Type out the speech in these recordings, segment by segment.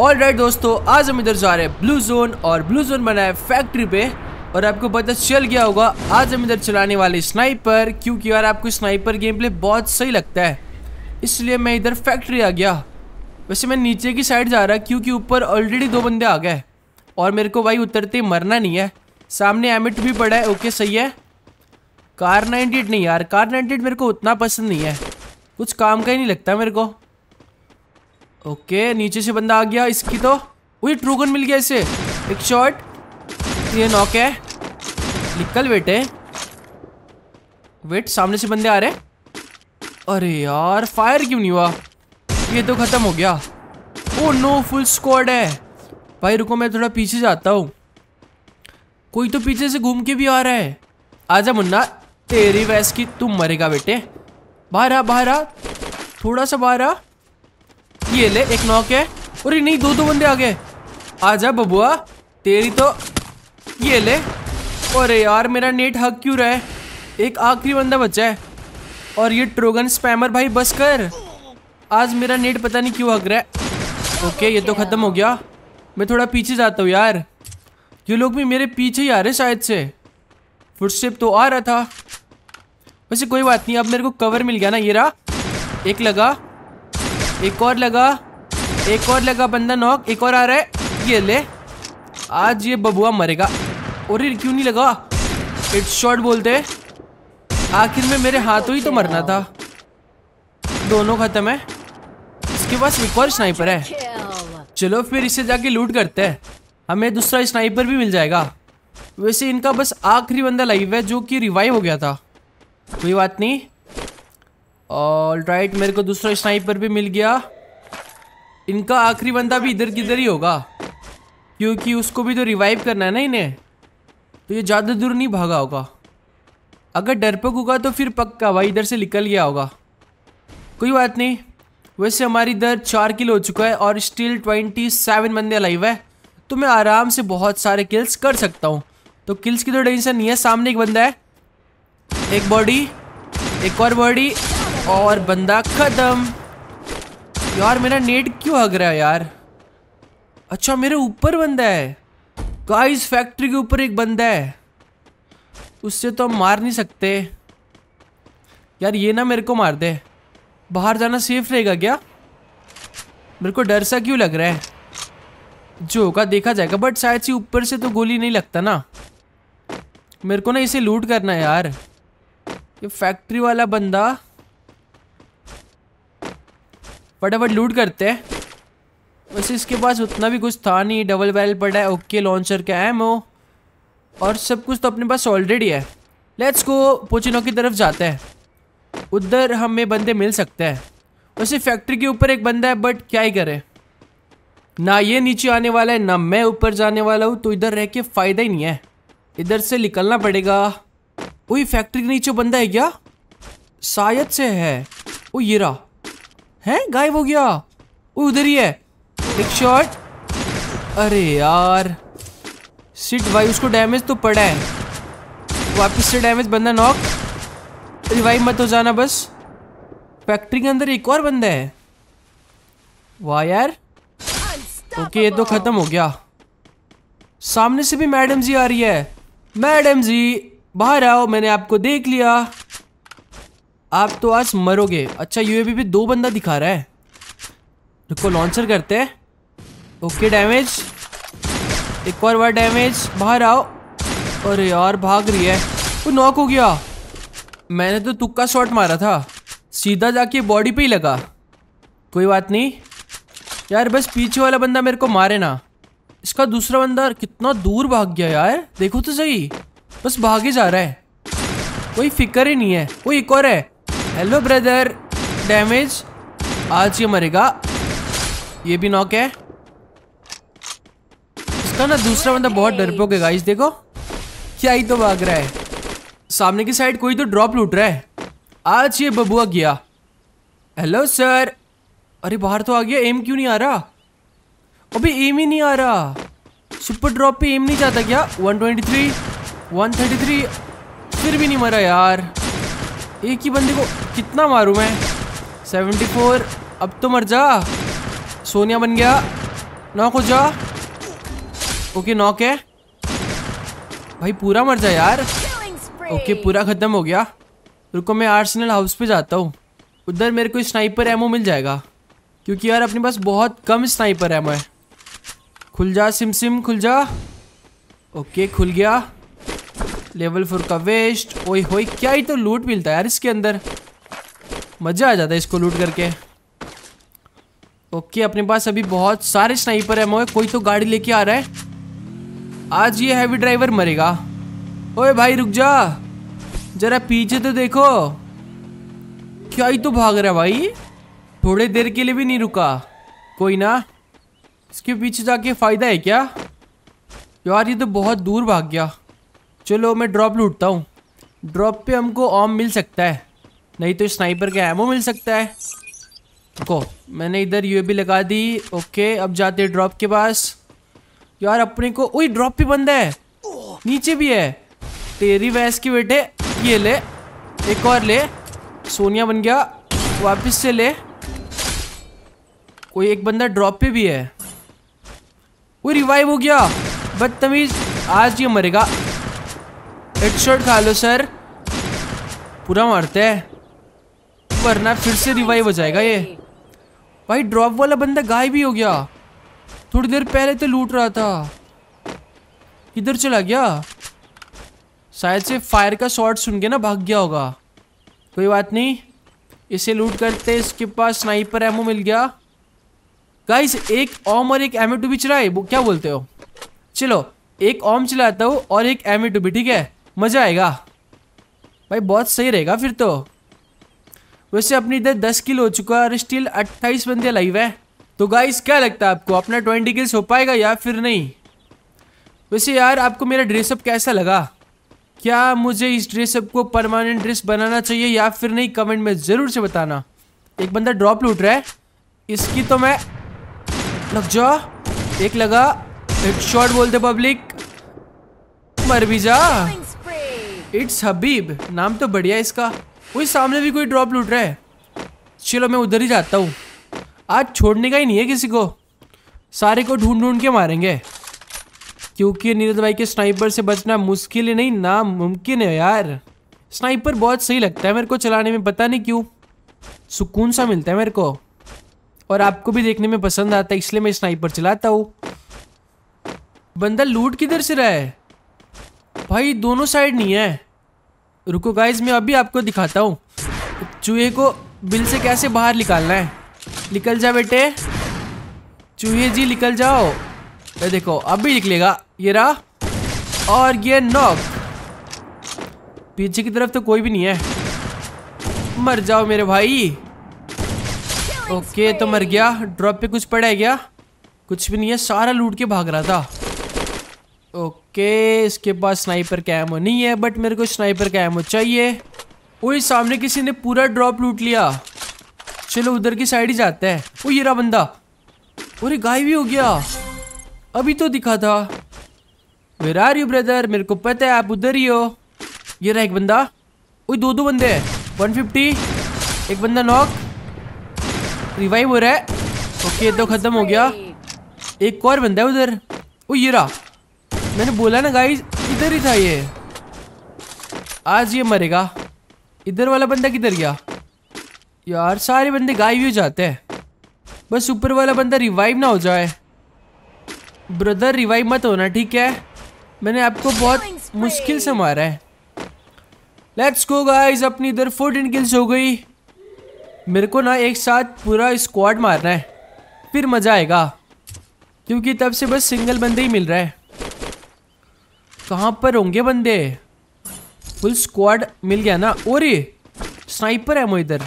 all right दोस्तों आज हम इधर जा रहे हैं ब्लू जोन और ब्लू जोन बना है फैक्ट्री पे और आपको पता चल गया होगा आज हम इधर चलाने वाले स्नाइपर क्योंकि यार आपको स्नाइपर गेम प्ले बहुत सही लगता है इसलिए मैं इधर फैक्ट्री आ गया वैसे मैं नीचे की साइड जा रहा क्योंकि ऊपर ऑलरेडी दो बंदे आ गए और मेरे को भाई उतरते मरना नहीं है सामने एमिट भी पड़ा है ओके सही है कार नाइनटी नहीं यार कार नाइनटी मेरे को उतना पसंद नहीं है कुछ काम का ही नहीं लगता मेरे को ओके नीचे से बंदा आ गया इसकी तो वही ट्रूगन मिल गया इसे एक शॉट ये नॉक है निकल बेटे वेट सामने से बंदे आ रहे अरे यार फायर क्यों नहीं हुआ ये तो ख़त्म हो गया ओ नो फुल स्क्वाड है भाई रुको मैं थोड़ा पीछे जाता हूँ कोई तो पीछे से घूम के भी आ रहा है आजा मुन्ना तेरी वैस की तुम मरेगा बेटे बाहर आ बाहर आ थोड़ा सा बाहर आ ये ले एक नॉक है और नहीं दो दो बंदे आ गए आ जा बबुआ तेरी तो ये ले अरे यार मेरा नेट हक क्यों रहा है एक आखिरी बंदा बचा है और ये ट्रोगन स्पैमर भाई बस कर आज मेरा नेट पता नहीं क्यों हक रहा है ओके ये तो ख़त्म हो गया मैं थोड़ा पीछे जाता हूँ यार ये लोग भी मेरे पीछे ही आ रहे शायद से फुटस्टेप तो आ रहा था वैसे कोई बात नहीं अब मेरे को कवर मिल गया ना ये रहा एक लगा एक और लगा एक और लगा बंदा नॉक एक और आ रहा है ये ले आज ये बबुआ मरेगा और ये क्यों नहीं लगा इट शॉट बोलते आखिर में मेरे हाथों ही तो मरना था दोनों खत्म है इसके पास एक और स्नाइपर है चलो फिर इसे जाके लूट करते हैं हमें दूसरा स्नाइपर भी मिल जाएगा वैसे इनका बस आखिरी बंदा लाइव है जो कि रिवाइव हो गया था कोई बात नहीं और राइट मेरे को दूसरा स्नाइपर भी मिल गया इनका आखिरी बंदा भी इधर किधर ही होगा क्योंकि उसको भी तो रिवाइव करना है ना इन्हें तो ये ज़्यादा दूर नहीं भागा होगा अगर पक होगा तो फिर पक्का भाई इधर से निकल गया होगा कोई बात नहीं वैसे हमारी इधर चार किल हो चुका है और स्टिल ट्वेंटी सेवन बंदे लाइव है तो मैं आराम से बहुत सारे किल्स कर सकता हूँ तो किल्स की तो टेंशन नहीं है सामने एक बंदा है एक बॉडी एक और बॉडी और बंदा खत्म यार मेरा नेट क्यों हग रहा है यार अच्छा मेरे ऊपर बंदा है गाइस फैक्ट्री के ऊपर एक बंदा है उससे तो हम मार नहीं सकते यार ये ना मेरे को मार दे बाहर जाना सेफ रहेगा क्या मेरे को डर सा क्यों लग रहा है जो होगा देखा जाएगा बट शायद सी ऊपर से तो गोली नहीं लगता ना मेरे को ना इसे लूट करना है यार ये फैक्ट्री वाला बंदा फटाफट लूट करते हैं वैसे इसके पास उतना भी कुछ था नहीं डबल बैल पड़ा है ओके लॉन्चर का एम हो और सब कुछ तो अपने पास ऑलरेडी है लेट्स को पोचिनो की तरफ जाते हैं उधर हमें बंदे मिल सकते हैं वैसे फैक्ट्री के ऊपर एक बंदा है बट क्या ही करे ना ये नीचे आने वाला है ना मैं ऊपर जाने वाला हूँ तो इधर रह के फ़ायदा ही नहीं है इधर से निकलना पड़ेगा वही फैक्ट्री के नीचे बंदा है क्या शायद से है वो ये रहा हैं गायब हो गया उधर ही है एक शॉट अरे यार सिट भाई उसको डैमेज तो पड़ा है वापस से डैमेज बंदा नॉक रिवाइव मत हो जाना बस फैक्ट्री के अंदर एक और बंदा है वाह यार ओके ये तो ख़त्म हो गया सामने से भी मैडम जी आ रही है मैडम जी बाहर आओ मैंने आपको देख लिया आप तो आज मरोगे अच्छा यू भी दो बंदा दिखा रहा है रुको लॉन्चर करते हैं ओके डैमेज एक और बार डैमेज बाहर आओ अरे यार भाग रही है वो नॉक हो गया मैंने तो तुक्का शॉट मारा था सीधा जाके बॉडी पे ही लगा कोई बात नहीं यार बस पीछे वाला बंदा मेरे को मारे ना इसका दूसरा बंदा कितना दूर भाग गया यार देखो तो सही बस भागे जा रहा है कोई फिक्र ही नहीं है वो एक और है हेलो ब्रदर डैमेज आज ये मरेगा ये भी नॉक है इसका ना दूसरा बंदा बहुत डरपोक है गाइस देखो क्या ही तो भाग रहा है सामने की साइड कोई तो ड्रॉप लूट रहा है आज ये बबुआ गया हेलो सर अरे बाहर तो आ गया एम क्यों नहीं आ रहा अभी एम ही नहीं आ रहा सुपर ड्रॉप पे एम नहीं जाता क्या 123 133 फिर भी नहीं मरा यार एक ही बंदे को कितना मारूं मैं 74 अब तो मर जा सोनिया बन गया नॉक हो जा ओके नॉक है भाई पूरा मर जा यार ओके पूरा ख़त्म हो गया रुको मैं आर्सनल हाउस पे जाता हूँ उधर मेरे को स्नाइपर एमओ मिल जाएगा क्योंकि यार अपने पास बहुत कम स्नाइपर एमओ है खुल जा सिम सिम खुल जा ओके खुल गया लेवल फोर का वेस्ट ओ होए क्या ही तो लूट मिलता है यार इसके अंदर मज़ा आ जाता है इसको लूट करके ओके अपने पास अभी बहुत सारे स्नाइपर है मोए कोई तो गाड़ी लेके आ रहा है आज ये हैवी ड्राइवर मरेगा ओए भाई रुक जा जरा पीछे तो देखो क्या ही तो भाग रहा है भाई थोड़े देर के लिए भी नहीं रुका कोई ना इसके पीछे जाके फ़ायदा है क्या यार ये तो बहुत दूर भाग गया चलो मैं ड्रॉप लूटता हूँ ड्रॉप पे हमको ऑम मिल सकता है नहीं तो स्नाइपर का एमओ मिल सकता है को मैंने इधर यू भी लगा दी ओके अब जाते ड्रॉप के पास यार अपने को वही ड्रॉप भी बंद है नीचे भी है तेरी वैस की बेटे ये ले एक और ले सोनिया बन गया वापस से ले कोई एक बंदा ड्रॉप पे भी है वो रिवाइव हो गया बदतमीज आज ये मरेगा एक शॉट खा लो सर पूरा मारते हैं वरना फिर से रिवाइव हो जाएगा ये भाई ड्रॉप वाला बंदा गायब भी हो गया थोड़ी देर पहले तो लूट रहा था किधर चला गया शायद से फायर का शॉट सुन के ना भाग गया होगा कोई बात नहीं इसे लूट करते इसके पास स्नाइपर एमओ मिल गया गाइस एक ओम और एक ए टू भी चलाए क्या बोलते हो चलो एक ओम चलाता हूँ और एक ए टू भी ठीक है मज़ा आएगा भाई बहुत सही रहेगा फिर तो वैसे अपनी इधर दस किल हो चुका है और स्टिल अट्ठाईस बंदे लाइव है तो गाइस क्या लगता है आपको अपना ट्वेंटी किल्स हो पाएगा या फिर नहीं वैसे यार आपको मेरा ड्रेसअप कैसा लगा क्या मुझे इस ड्रेसअप को परमानेंट ड्रेस बनाना चाहिए या फिर नहीं कमेंट में ज़रूर से बताना एक बंदा ड्रॉप लूट रहा है इसकी तो मैं लग जा एक लगा एक शॉर्ट बोलते पब्लिक मर भी जा इट्स हबीब नाम तो बढ़िया है इसका कोई सामने भी कोई ड्रॉप लूट रहा है चलो मैं उधर ही जाता हूँ आज छोड़ने का ही नहीं है किसी को सारे को ढूंढ ढूंढ के मारेंगे क्योंकि नीरज भाई के स्नाइपर से बचना मुश्किल ही नहीं नामुमकिन है यार स्नाइपर बहुत सही लगता है मेरे को चलाने में पता नहीं क्यों सुकून सा मिलता है मेरे को और आपको भी देखने में पसंद आता है इसलिए मैं स्नाइपर चलाता हूँ बंदा लूट किधर से रहा है भाई दोनों साइड नहीं है रुको गाइज मैं अभी आपको दिखाता हूँ चूहे को बिल से कैसे बाहर निकालना है निकल जा बेटे चूहे जी निकल जाओ ये देखो अभी निकलेगा ये रहा और ये नॉक पीछे की तरफ तो कोई भी नहीं है मर जाओ मेरे भाई ओके तो मर गया ड्रॉप पे कुछ पड़ा है क्या कुछ भी नहीं है सारा लूट के भाग रहा था ओके के इसके पास स्नाइपर का एमो नहीं है बट मेरे को स्नाइपर का एमो चाहिए ओए सामने किसी ने पूरा ड्रॉप लूट लिया चलो उधर की साइड ही जाते हैं ओ ये रहा बंदा अरे गायब भी हो गया अभी तो दिखा था वेर आर यू ब्रदर मेरे को पता है आप उधर ही हो ये रहा एक बंदा ओए दो दो बंदे हैं 150 एक बंदा नॉक रिवाइव हो रहा है ओके तो ख़त्म हो गया एक और बंदा है उधर ओ ये रहा मैंने बोला ना गाइस इधर ही था ये आज ये मरेगा इधर वाला बंदा किधर गया यार सारे बंदे गायब हो जाते हैं बस ऊपर वाला बंदा रिवाइव ना हो जाए ब्रदर रिवाइव मत होना ठीक है मैंने आपको बहुत मुश्किल से मारा है लेट्स गो गाइस अपनी इधर फोर्टीन किल्स हो गई मेरे को ना एक साथ पूरा स्क्वाड मारना है फिर मज़ा आएगा क्योंकि तब से बस सिंगल बंदे ही मिल रहा है कहाँ पर होंगे बंदे फुल स्क्वाड मिल गया ना और स्नाइपर है इधर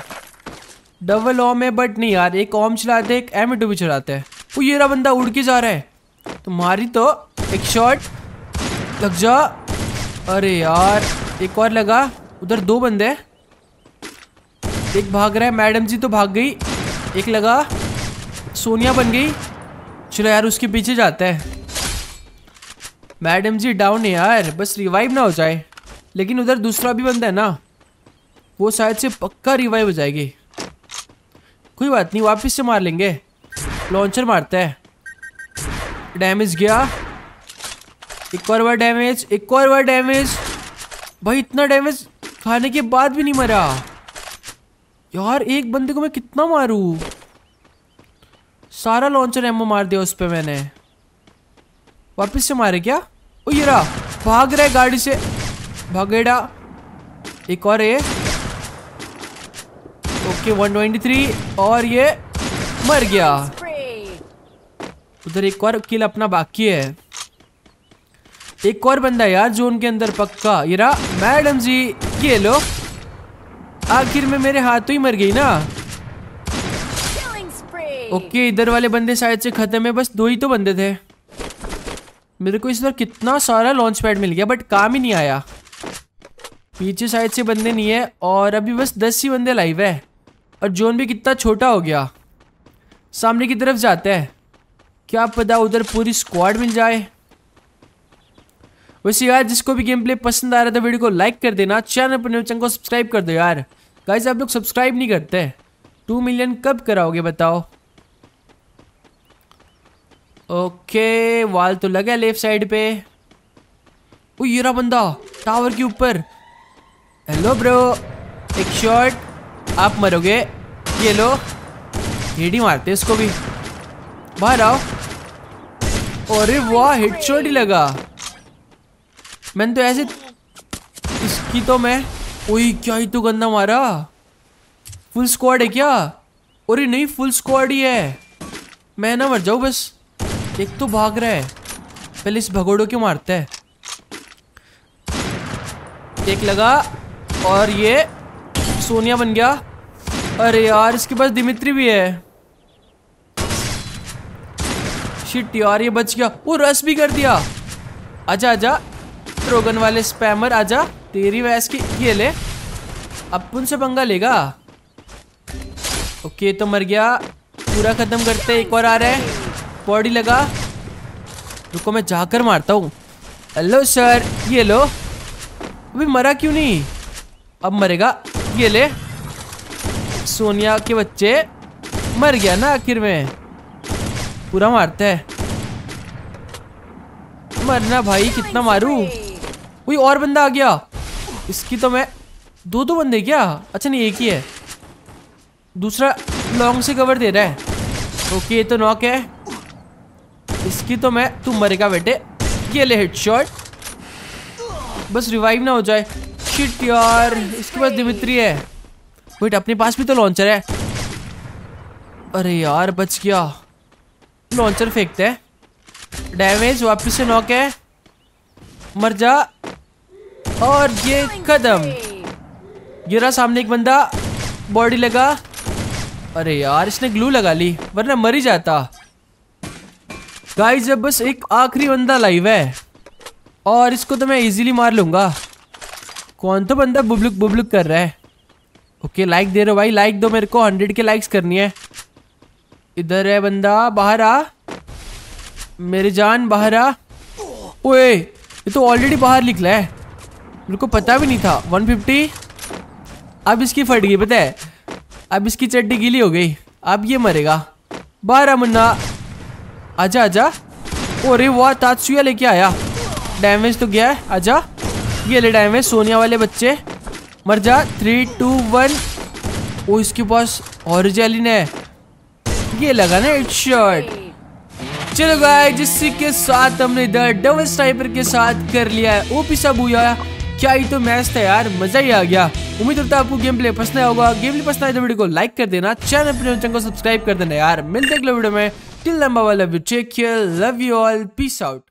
डबल ओम है बट नहीं यार एक ओम चलाते एक एम टू भी चलाते हैं वो ये रहा बंदा उड़ के जा रहा है तुम्हारी तो, तो एक शॉट लग जा अरे यार एक और लगा उधर दो बंदे एक भाग रहा है मैडम जी तो भाग गई एक लगा सोनिया बन गई चलो यार उसके पीछे जाते हैं मैडम जी डाउन है यार बस रिवाइव ना हो जाए लेकिन उधर दूसरा भी बंदा है ना वो शायद से पक्का रिवाइव हो जाएगी कोई बात नहीं वापस से मार लेंगे लॉन्चर मारता है डैमेज गया एक और बार डैमेज एक और बार डैमेज भाई इतना डैमेज खाने के बाद भी नहीं मरा यार एक बंदे को मैं कितना मारूं सारा लॉन्चर एमओ मार दिया उस पर मैंने वापस से मारे क्या ओ ये रहा भाग रहा है गाड़ी से भगेड़ा एक और ये ओके 123 और ये मर गया उधर एक और किल अपना बाकी है एक और बंदा यार जोन के अंदर पक्का ये रहा मैडम जी ये लो आखिर में मेरे हाथों ही मर गई ना ओके इधर वाले बंदे शायद से खत्म है बस दो ही तो बंदे थे मेरे को इस बार कितना सारा लॉन्च पैड मिल गया बट काम ही नहीं आया पीछे साइड से बंदे नहीं है और अभी बस दस ही बंदे लाइव है और जोन भी कितना छोटा हो गया सामने की तरफ जाते हैं क्या पता उधर पूरी स्क्वाड मिल जाए वैसे यार जिसको भी गेम प्ले पसंद आ रहा था वीडियो को लाइक कर देना चैनल पर चैनल को सब्सक्राइब कर दो यार गाइस आप लोग सब्सक्राइब नहीं करते टू मिलियन कब कराओगे बताओ ओके वाल तो लगा लेफ्ट साइड पे ओ ये रहा बंदा टावर के ऊपर हेलो ब्रो एक शॉट आप मरोगे ये लो हेडी मारते इसको भी बाहर आओ अरे वाह हेडशॉट ही लगा मैंने तो ऐसे इसकी तो मैं ओई क्या ही तो गंदा मारा फुल स्क्वाड है क्या अरे नहीं फुल स्क्वाड ही है मैं ना मर जाऊँ बस एक तो भाग रहा है पहले इस भगोड़ो क्यों मारता है एक लगा और ये सोनिया बन गया अरे यार इसके पास दिमित्री भी है शिट यार ये बच गया वो रस भी कर दिया आजा आजा ट्रोगन वाले स्पैमर आजा तेरी वैस की ये ले अपन से पंगा लेगा ओके तो मर गया पूरा ख़त्म करते एक और आ रहा है बॉडी लगा रुको मैं जाकर मारता हूँ हेलो सर ये लो अभी मरा क्यों नहीं अब मरेगा ये ले सोनिया के बच्चे मर गया ना आखिर में पूरा मारता है मरना भाई कितना मारू कोई और बंदा आ गया इसकी तो मैं दो दो बंदे क्या अच्छा नहीं एक ही है दूसरा लॉन्ग से कवर दे रहा है ओके ये तो नॉक है इसकी तो मैं तू मरेगा बेटे ये ले हेडशॉट बस रिवाइव ना हो जाए शिट यार इसके पास दिमित्री है वेट अपने पास भी तो लॉन्चर है अरे यार बच गया लॉन्चर फेंकते हैं डैमेज वापस से नॉक है मर जा और ये कदम गिरा सामने एक बंदा बॉडी लगा अरे यार इसने ग्लू लगा ली वरना मर ही जाता गाइज जब बस एक आखिरी बंदा लाइव है और इसको तो मैं इजीली मार लूँगा कौन तो बंदा बुबलुक बुबलुक कर रहा है ओके लाइक दे रहे हो भाई लाइक दो मेरे को हंड्रेड के लाइक्स करनी है इधर है बंदा बाहर आ मेरे जान बाहर आ ओए ये तो ऑलरेडी बाहर निकला है मेरे को पता भी नहीं था वन फिफ्टी अब इसकी फट गई पता है अब इसकी चड्डी गीली हो गई अब ये मरेगा बाहर आ मुन्ना आजा आजा अरे वाह सुया लेके आया डैमेज तो गया है आजा ये ले डैमेज सोनिया वाले बच्चे मर जा थ्री टू वन ओ इसके पास ऑरिजेलिन है ये लगा ना इट शर्ट चलो गाय जिससी के साथ हमने इधर डबल स्नाइपर के साथ कर लिया है ओपी हुआ क्या ही तो मैच था यार मजा ही आ गया उम्मीद करता है आपको गेम प्ले पसंद आया होगा गेम प्ले पसंद आए तो वीडियो को लाइक कर देना चैनल तो चैनल को सब्सक्राइब कर देना यार मिलते अगले वीडियो में till number love love you all peace out